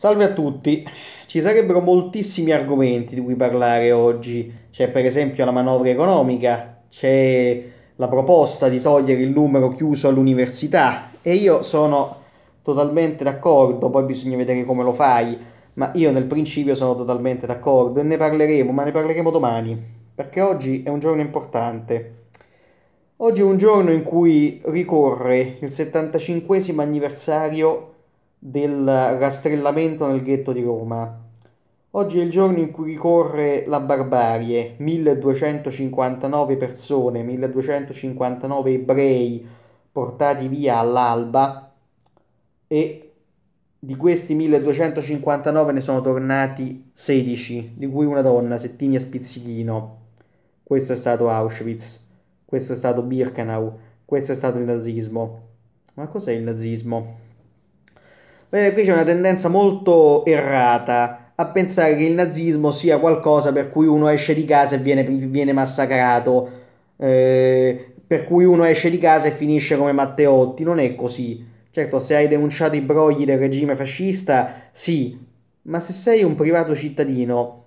Salve a tutti, ci sarebbero moltissimi argomenti di cui parlare oggi, c'è per esempio la manovra economica, c'è la proposta di togliere il numero chiuso all'università e io sono totalmente d'accordo, poi bisogna vedere come lo fai, ma io nel principio sono totalmente d'accordo e ne parleremo, ma ne parleremo domani, perché oggi è un giorno importante. Oggi è un giorno in cui ricorre il 75 anniversario del rastrellamento nel ghetto di Roma. Oggi è il giorno in cui ricorre la barbarie, 1259 persone, 1259 ebrei portati via all'alba e di questi 1259 ne sono tornati 16, di cui una donna, Settimia Spizzichino. Questo è stato Auschwitz, questo è stato Birkenau, questo è stato il nazismo. Ma cos'è il nazismo? Vedete, qui c'è una tendenza molto errata a pensare che il nazismo sia qualcosa per cui uno esce di casa e viene, viene massacrato, eh, per cui uno esce di casa e finisce come Matteotti. Non è così. Certo, se hai denunciato i brogli del regime fascista, sì, ma se sei un privato cittadino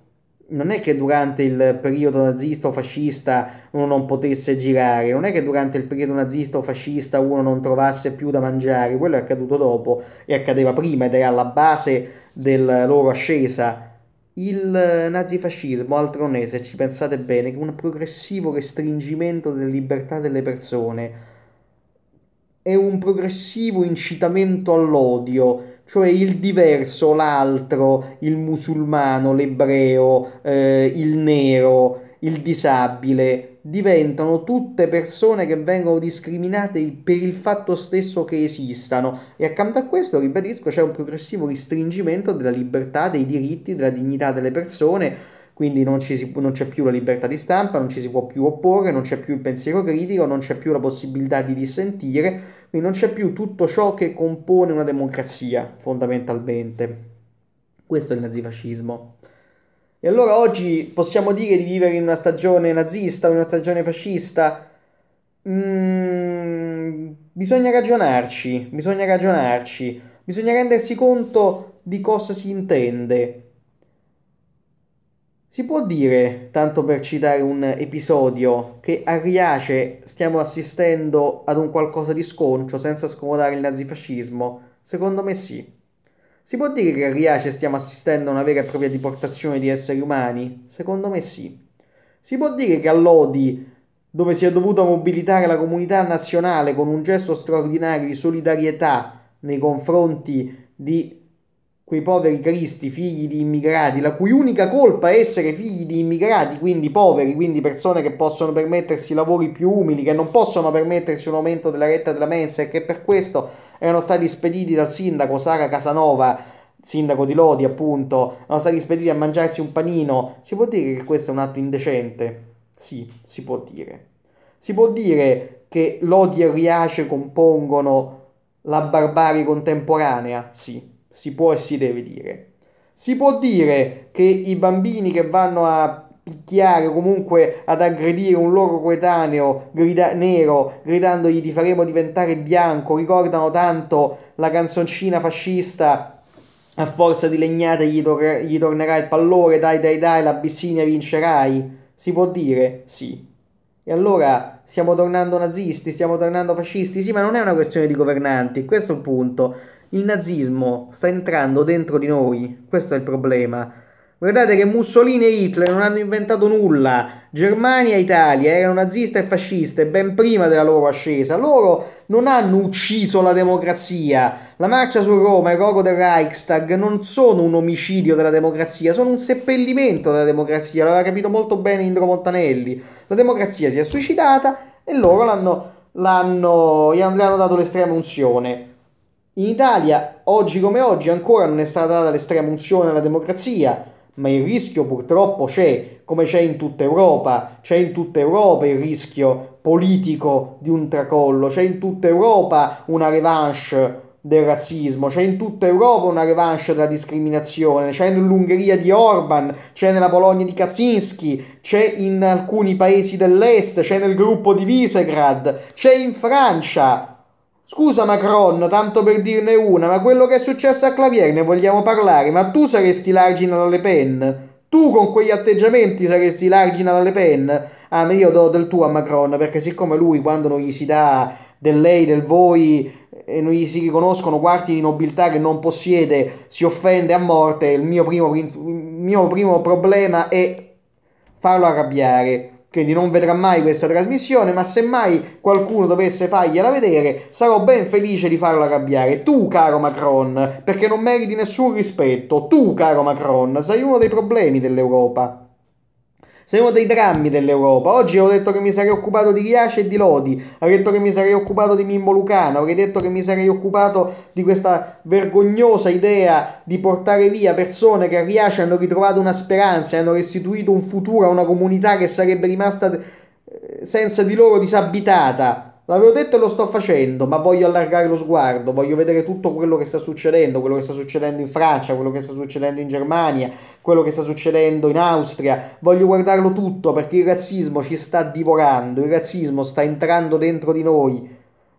non è che durante il periodo nazista o fascista uno non potesse girare, non è che durante il periodo nazista o fascista uno non trovasse più da mangiare, quello è accaduto dopo e accadeva prima ed era alla base della loro ascesa. Il nazifascismo, altro non è, se ci pensate bene, che un progressivo restringimento delle libertà delle persone, è un progressivo incitamento all'odio, cioè il diverso, l'altro, il musulmano, l'ebreo, eh, il nero, il disabile, diventano tutte persone che vengono discriminate per il fatto stesso che esistano e accanto a questo, ribadisco, c'è un progressivo restringimento della libertà, dei diritti, della dignità delle persone quindi non, si, non, c'è più la libertà di stampa, non ci si può più opporre, non c'è più il pensiero critico, non c'è più la possibilità di dissentire, quindi non c'è più tutto ciò che compone una democrazia fondamentalmente. Questo è il nazifascismo. E allora oggi possiamo dire di vivere in una stagione nazista, in una stagione fascista? Mm, bisogna ragionarci, bisogna ragionarci, bisogna rendersi conto di cosa si intende si può dire, tanto per citare un episodio, che a Riace stiamo assistendo ad un qualcosa di sconcio senza scomodare il nazifascismo? Secondo me sì. Si può dire che a Riace stiamo assistendo a una vera e propria deportazione di esseri umani? Secondo me sì. Si può dire che a Lodi, dove si è dovuta mobilitare la comunità nazionale con un gesto straordinario di solidarietà nei confronti di quei poveri cristi, figli di immigrati, la cui unica colpa è essere figli di immigrati, quindi poveri, quindi persone che possono permettersi lavori più umili, che non possono permettersi un aumento della retta della mensa e che per questo erano stati spediti dal sindaco Sara Casanova, sindaco di Lodi appunto, erano stati spediti a mangiarsi un panino. Si può dire che questo è un atto indecente? Sì, si può dire. Si può dire che Lodi e Riace compongono la barbarie contemporanea? Sì si può e si deve dire. Si può dire che i bambini che vanno a picchiare o comunque ad aggredire un loro coetaneo grida- nero gridandogli ti faremo diventare bianco ricordano tanto la canzoncina fascista a forza di legnate gli, tor- gli tornerà il pallore dai dai dai l'Abissinia vincerai si può dire sì e allora stiamo tornando nazisti, stiamo tornando fascisti. Sì, ma non è una questione di governanti, questo è il punto. Il nazismo sta entrando dentro di noi, questo è il problema. Guardate che Mussolini e Hitler non hanno inventato nulla. Germania e Italia erano naziste e fasciste ben prima della loro ascesa. Loro non hanno ucciso la democrazia. La marcia su Roma e il rogo del Reichstag non sono un omicidio della democrazia, sono un seppellimento della democrazia. L'aveva capito molto bene Indro Montanelli. La democrazia si è suicidata e loro l'hanno, l'hanno, gli hanno dato l'estrema unzione. In Italia, oggi come oggi, ancora non è stata data l'estrema unzione alla democrazia ma il rischio purtroppo c'è, come c'è in tutta Europa, c'è in tutta Europa il rischio politico di un tracollo, c'è in tutta Europa una revanche del razzismo, c'è in tutta Europa una revanche della discriminazione, c'è nell'Ungheria di Orban, c'è nella Polonia di Kaczynski, c'è in alcuni paesi dell'est, c'è nel gruppo di Visegrad, c'è in Francia. Scusa Macron, tanto per dirne una, ma quello che è successo a Clavier ne vogliamo parlare, ma tu saresti l'argine alla Le Pen. Tu con quegli atteggiamenti saresti l'argine alla Le Pen. Ah, ma io do del tuo a Macron, perché siccome lui quando non gli si dà del lei, del voi e non gli si riconoscono quarti di nobiltà che non possiede, si offende a morte, il mio primo, il mio primo problema è farlo arrabbiare quindi non vedrà mai questa trasmissione, ma se mai qualcuno dovesse fargliela vedere, sarò ben felice di farlo arrabbiare. Tu, caro Macron, perché non meriti nessun rispetto, tu, caro Macron, sei uno dei problemi dell'Europa. Sei uno dei drammi dell'Europa. Oggi ho detto che mi sarei occupato di Riace e di Lodi, ho detto che mi sarei occupato di Mimmo Lucano, avrei detto che mi sarei occupato di questa vergognosa idea di portare via persone che a Riace hanno ritrovato una speranza e hanno restituito un futuro a una comunità che sarebbe rimasta eh, senza di loro disabitata. L'avevo detto e lo sto facendo, ma voglio allargare lo sguardo, voglio vedere tutto quello che sta succedendo, quello che sta succedendo in Francia, quello che sta succedendo in Germania, quello che sta succedendo in Austria, voglio guardarlo tutto perché il razzismo ci sta divorando, il razzismo sta entrando dentro di noi.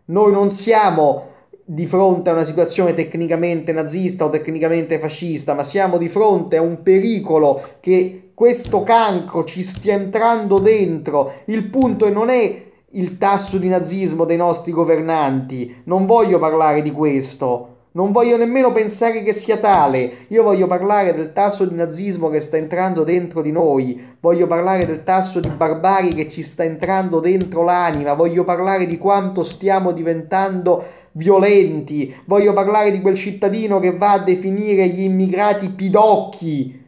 Noi non siamo di fronte a una situazione tecnicamente nazista o tecnicamente fascista, ma siamo di fronte a un pericolo che questo cancro ci stia entrando dentro. Il punto è non è il tasso di nazismo dei nostri governanti. Non voglio parlare di questo. Non voglio nemmeno pensare che sia tale. Io voglio parlare del tasso di nazismo che sta entrando dentro di noi. Voglio parlare del tasso di barbari che ci sta entrando dentro l'anima. Voglio parlare di quanto stiamo diventando violenti. Voglio parlare di quel cittadino che va a definire gli immigrati pidocchi.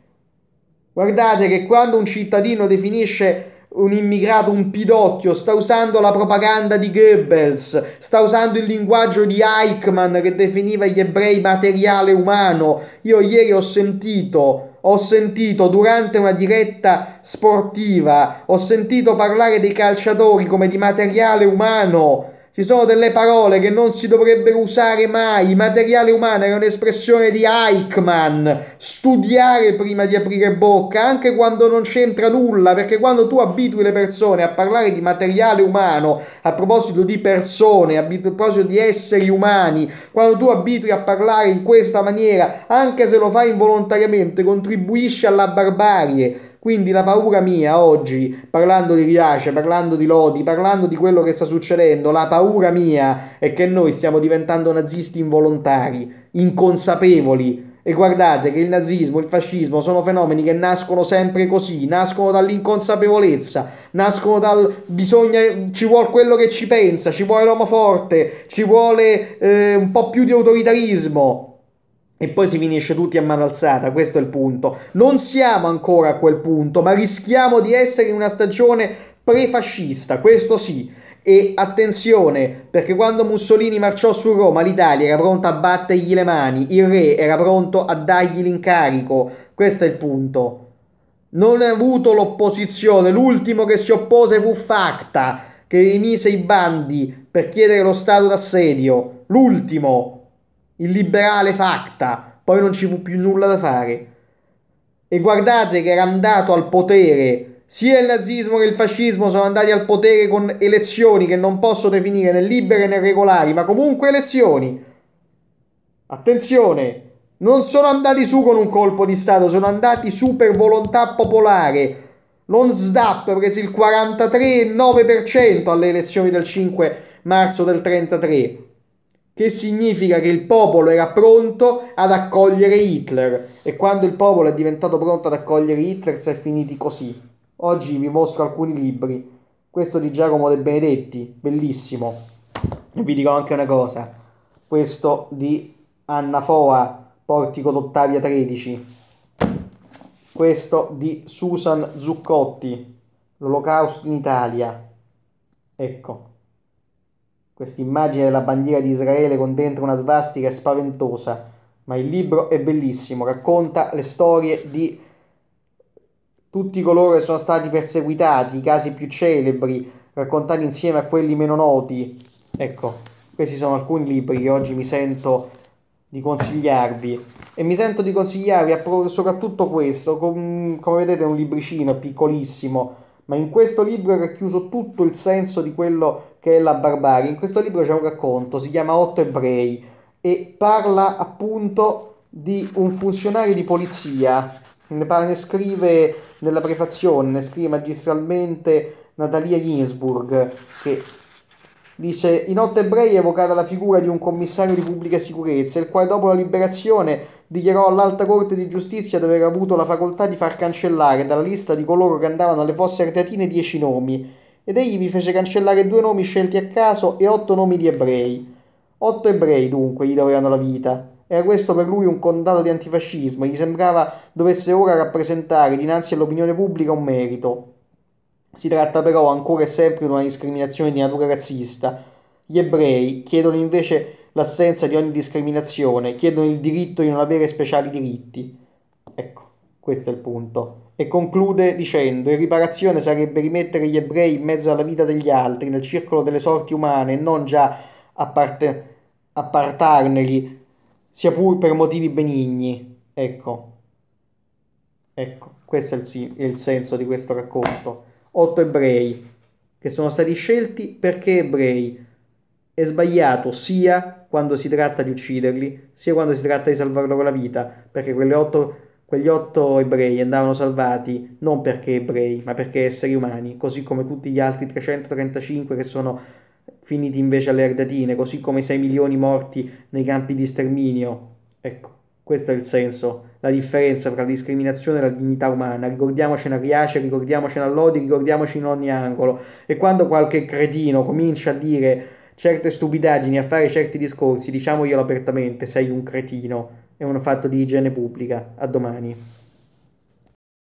Guardate che quando un cittadino definisce un immigrato, un pidocchio, sta usando la propaganda di Goebbels, sta usando il linguaggio di Eichmann che definiva gli ebrei materiale umano. Io ieri ho sentito, ho sentito durante una diretta sportiva, ho sentito parlare dei calciatori come di materiale umano ci sono delle parole che non si dovrebbero usare mai. Il materiale umano era un'espressione di Eichmann. Studiare prima di aprire bocca, anche quando non c'entra nulla, perché quando tu abitui le persone a parlare di materiale umano, a proposito di persone, a proposito di esseri umani, quando tu abitui a parlare in questa maniera, anche se lo fai involontariamente, contribuisci alla barbarie. Quindi la paura mia oggi, parlando di Riace, parlando di Lodi, parlando di quello che sta succedendo, la paura mia è che noi stiamo diventando nazisti involontari, inconsapevoli. E guardate che il nazismo, il fascismo sono fenomeni che nascono sempre così, nascono dall'inconsapevolezza, nascono dal bisogna, ci vuole quello che ci pensa, ci vuole l'uomo forte, ci vuole eh, un po' più di autoritarismo. E poi si finisce tutti a mano alzata, questo è il punto. Non siamo ancora a quel punto, ma rischiamo di essere in una stagione prefascista, questo sì. E attenzione, perché quando Mussolini marciò su Roma l'Italia era pronta a battergli le mani, il re era pronto a dargli l'incarico, questo è il punto. Non ha avuto l'opposizione, l'ultimo che si oppose fu Facta, che rimise i bandi per chiedere lo stato d'assedio, l'ultimo. Il liberale facta, poi non ci fu più nulla da fare. E guardate che era andato al potere, sia il nazismo che il fascismo sono andati al potere con elezioni che non posso definire né libere né regolari, ma comunque elezioni. Attenzione, non sono andati su con un colpo di Stato, sono andati su per volontà popolare. L'ONSDAP prese il 43,9% alle elezioni del 5 marzo del 33 che significa che il popolo era pronto ad accogliere Hitler e quando il popolo è diventato pronto ad accogliere Hitler si è finiti così. Oggi vi mostro alcuni libri, questo di Giacomo De Benedetti, bellissimo. E vi dico anche una cosa, questo di Anna Foa, Portico d'Ottavia 13, questo di Susan Zuccotti, L'Olocausto in Italia. Ecco. Questa immagine della bandiera di Israele con dentro una svastica è spaventosa, ma il libro è bellissimo, racconta le storie di tutti coloro che sono stati perseguitati, i casi più celebri, raccontati insieme a quelli meno noti. Ecco, questi sono alcuni libri che oggi mi sento di consigliarvi e mi sento di consigliarvi soprattutto questo, com- come vedete è un libricino piccolissimo ma in questo libro è racchiuso tutto il senso di quello che è la barbarie. In questo libro c'è un racconto, si chiama Otto ebrei e parla appunto di un funzionario di polizia, ne, parla, ne scrive nella prefazione, ne scrive magistralmente Natalia Ginsburg, che Dice, in otto ebrei è evocata la figura di un commissario di pubblica sicurezza, il quale dopo la liberazione dichiarò all'alta corte di giustizia di aver avuto la facoltà di far cancellare dalla lista di coloro che andavano alle fosse ardeatine dieci nomi, ed egli vi fece cancellare due nomi scelti a caso e otto nomi di ebrei. Otto ebrei dunque gli dovevano la vita. Era questo per lui un condato di antifascismo e gli sembrava dovesse ora rappresentare dinanzi all'opinione pubblica un merito. Si tratta però ancora e sempre di una discriminazione di natura razzista. Gli ebrei chiedono invece l'assenza di ogni discriminazione, chiedono il diritto di non avere speciali diritti. Ecco, questo è il punto. E conclude dicendo: in riparazione sarebbe rimettere gli ebrei in mezzo alla vita degli altri, nel circolo delle sorti umane, e non già apparte- appartarneli, sia pur per motivi benigni. Ecco, ecco, questo è il, sì, è il senso di questo racconto. 8 ebrei, che sono stati scelti perché ebrei. È sbagliato sia quando si tratta di ucciderli, sia quando si tratta di salvar loro la vita, perché otto, quegli otto ebrei andavano salvati non perché ebrei, ma perché esseri umani, così come tutti gli altri 335 che sono finiti invece alle ardatine, così come i 6 milioni morti nei campi di sterminio. Ecco. Questo è il senso, la differenza tra la discriminazione e la dignità umana. Ricordiamocene a Riace, ricordiamocene a Lodi, ricordiamocene in ogni angolo. E quando qualche cretino comincia a dire certe stupidaggini, a fare certi discorsi, diciamoglielo apertamente, sei un cretino. È un fatto di igiene pubblica. A domani.